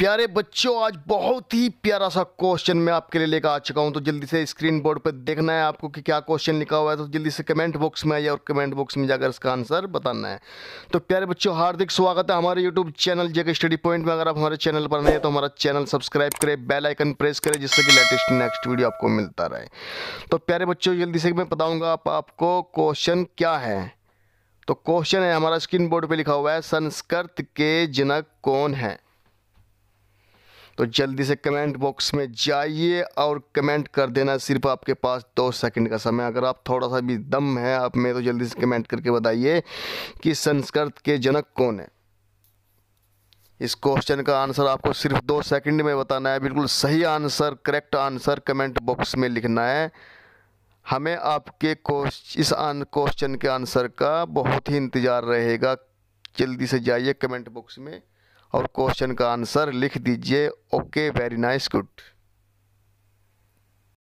प्यारे बच्चों आज बहुत ही प्यारा सा क्वेश्चन मैं आपके लिए लेकर आ चुका हूं तो जल्दी से स्क्रीन बोर्ड पर देखना है आपको कि क्या क्वेश्चन लिखा हुआ है तो जल्दी से कमेंट बॉक्स में आइए और कमेंट बॉक्स में जाकर इसका आंसर बताना है तो प्यारे बच्चों हार्दिक स्वागत है हमारे YouTube channel JK study point में अगर आप हमारे चैनल पर नहीं है तो हमारा चैनल सब्सक्राइब करें बेलाइकन प्रेस करें जिससे कि लेटेस्ट नेक्स्ट वीडियो आपको मिलता रहे तो प्यारे बच्चों जल्दी से मैं बताऊँगा आपको क्वेश्चन क्या है तो क्वेश्चन है हमारा स्क्रीन बोर्ड पर लिखा हुआ है संस्कृत के जनक कौन है तो जल्दी से कमेंट बॉक्स में जाइए और कमेंट कर देना सिर्फ आपके पास दो सेकंड का समय अगर आप थोड़ा सा भी दम है आप में तो जल्दी से कमेंट करके बताइए कि संस्कृत के जनक कौन है इस क्वेश्चन का आंसर आपको सिर्फ दो सेकंड में बताना है बिल्कुल सही answer correct answer comment box में लिखना है हमें आपके इस क्वेश्चन के आंसर का बहुत ही इंतज़ार रहेगा जल्दी से जाइए कमेंट बॉक्स में और क्वेश्चन का आंसर लिख दीजिए ओके वेरी नाइस गुड